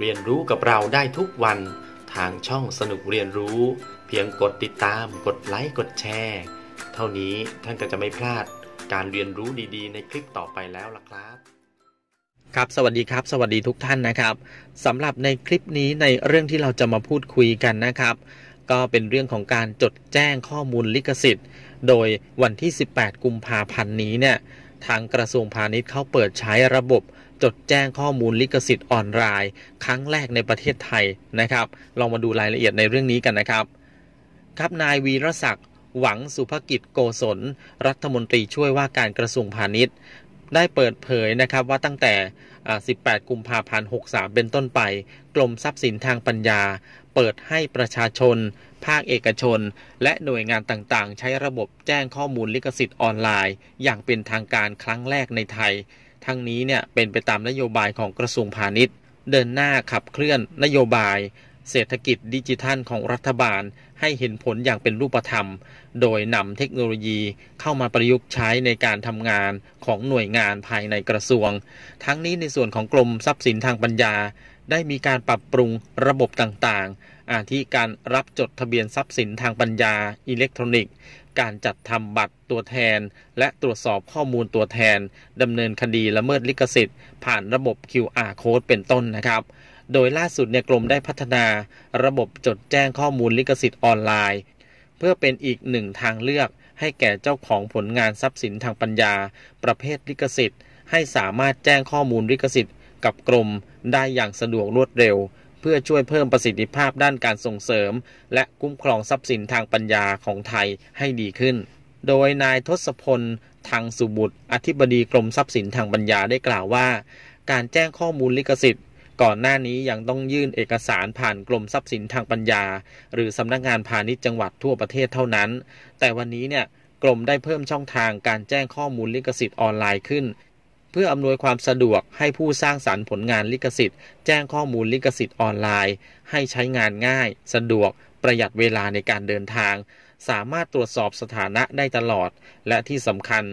เรียนรู้กับเราได้ทุกวันทางช่องสนุกเรียนรู้ เพียงกดติดตาม กดไลค์กดแชร์เท่านี้ท่านก็จะไม่พลาดการเรียนรู้ดีๆ ในคลิปต่อไปแล้วล่ะครับ ครับสวัสดีครับ สวัสดีทุกท่านนะครับสำหรับในคลิปนี้ในเรื่องที่เราจะมาพูดคุยกันนะครับ ก็เป็นเรื่องของการจดแจ้งข้อมูลลิขสิทธิ์ โดยวันที่ 18กุมภาพันธ์นี้เนี่ยทางกระทรวงพาณิชย์เขาเปิดใช้ระบบจดแจ้งข้อมูลลิขสิทธิ์ออนไลน์ครั้งแรกในประเทศไทยนะครับ ลองมาดูรายละเอียดในเรื่องนี้กันนะครับ ครับ นายวีรศักดิ์หวังสุภกิจโกศลรัฐมนตรีช่วยว่าการกระทรวงพาณิชย์ ได้เปิดเผยนะครับว่าตั้งแต่ 18 กุมภาพันธ์63 เป็นต้นไป กรมทรัพย์สินทางปัญญา เปิดให้ประชาชน ภาคเอกชน และหน่วยงานต่าง ๆ ใช้ระบบแจ้งข้อมูลลิขสิทธิ์ออนไลน์ อย่างเป็นทางการครั้งแรกในไทยทั้งนี้เนี่ยเป็นไปตามนโยบายของกระทรวงพาณิชย์ เดินหน้าขับเคลื่อนนโยบาย เศรษฐกิจดิจิทัลของรัฐบาลให้เห็นผลอย่างเป็นรูปธรรมโดยนำเทคโนโลยีเข้ามาประยุกต์ใช้ในการทำงานของหน่วยงานภายในกระทรวง ทั้งนี้ในส่วนของกรมทรัพย์สินทางปัญญา ได้มีการปรับปรุงระบบต่างๆอาทิการรับจดทะเบียนทรัพย์สินทางปัญญาอิเล็กทรอนิกส์การจัดทำบัตรตัวแทน และตรวจสอบข้อมูลตัวแทนดำเนินคดีละเมิดลิขสิทธิ์ผ่านระบบ QR code เป็นต้นนะครับ โดยล่าสุดเนี่ยกรมได้พัฒนาระบบจดแจ้งข้อมูลลิขสิทธิ์ออนไลน์ เพื่อเป็นอีกหนึ่งทางเลือกให้แก่เจ้าของผลงานทรัพย์สินทางปัญญา ประเภทลิขสิทธิ์ ให้สามารถแจ้งข้อมูลลิขสิทธิ์ กับกรมได้อย่างสะดวกรวดเร็วพื่อช่วยเพิ่มประสิทธิภาพด้านการส่งเสริมและคุ้มครองทรัพย์สินทางปัญญาของไทยให้ดีขึ้น โดยนายทศพลทางสุบุตรอธิบดีกรมทรัพย์สินทางปัญญาได้กล่าวว่า การแจ้งข้อมูลลิขสิทธิ์ ก่อนหน้านี้ยังต้องยื่นเอกสารผ่านกรมทรัพย์สินทางปัญญา หรือสำนักงานพาณิชย์จังหวัดทั่วประเทศเท่านั้น แต่วันนี้เนี่ยกรมได้เพิ่มช่องทางการแจ้งข้อมูลลิขสิทธิ์ออนไลน์ขึ้นพื่ออำนวยความสะดวกให้ผู้สร้างสารรค์ผลงานลิขสิทธิ์แจ้งข้อมูลลิขสิทธิ์ออนไลน์ ให้ใช้งานง่าย สะดวก ประหยัดเวลาในการเดินทาง สามารถตรวจสอบสถานะได้ตลอดและที่สำคัญ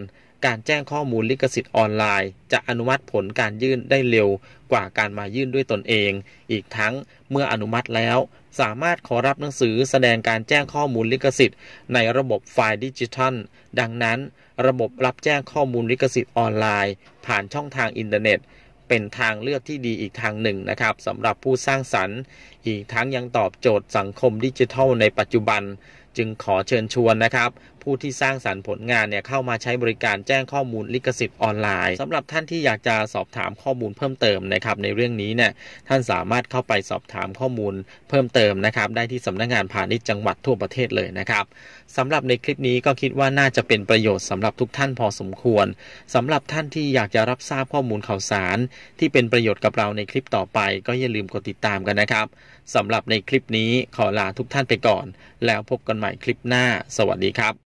การแจ้งข้อมูลลิขสิทธิ์ออนไลน์จะอนุมัติผลการยื่นได้เร็วกว่าการมายื่นด้วยตนเอง อีกทั้งเมื่ออนุมัติแล้ว สามารถขอรับหนังสือแสดงการแจ้งข้อมูลลิขสิทธิ์ในระบบไฟล์ดิจิทัลดังนั้น ระบบรับแจ้งข้อมูลลิขสิทธิ์ออนไลน์ผ่านช่องทางอินเทอร์เน็ตเป็นทางเลือกที่ดีอีกทางหนึ่งนะครับสำหรับผู้สร้างสรรค์อีกทั้งยังตอบโจทย์สังคมดิจิทัลในปัจจุบัน จึงขอเชิญชวนนะครับผู้ที่สร้างสารรค์ผลงานเนี่ยเข้ามาใช้บริการแจ้งข้อมูลลิขสิทธิ์ออนไลน์ สำหรับท่านที่อยากจะสอบถามข้อมูลเพิ่มเติมนะครับ ในเรื่องนี้เนี่ยท่านสามารถเข้าไปสอบถามข้อมูลเพิ่มเติมนะครับ ได้ที่สำนักงงานพาณิชย์จังหวัดทั่วประเทศเลยนะครับสำหรับในคลิปนี้ก็คิดว่าน่าจะเป็นประโยชน์สำหรับทุกท่านพอสมควร สำหรับท่านที่อยากจะรับทราบข้อมูลข่าวสาร ที่เป็นประโยชน์กับเราในคลิปต่อไป ก็อย่าลืมกดติดตามกันนะครับสำหรับในคลิปนี้ขอลาทุกท่านไปก่อน แล้วพบกันใหม่คลิปหน้า สวัสดีครับ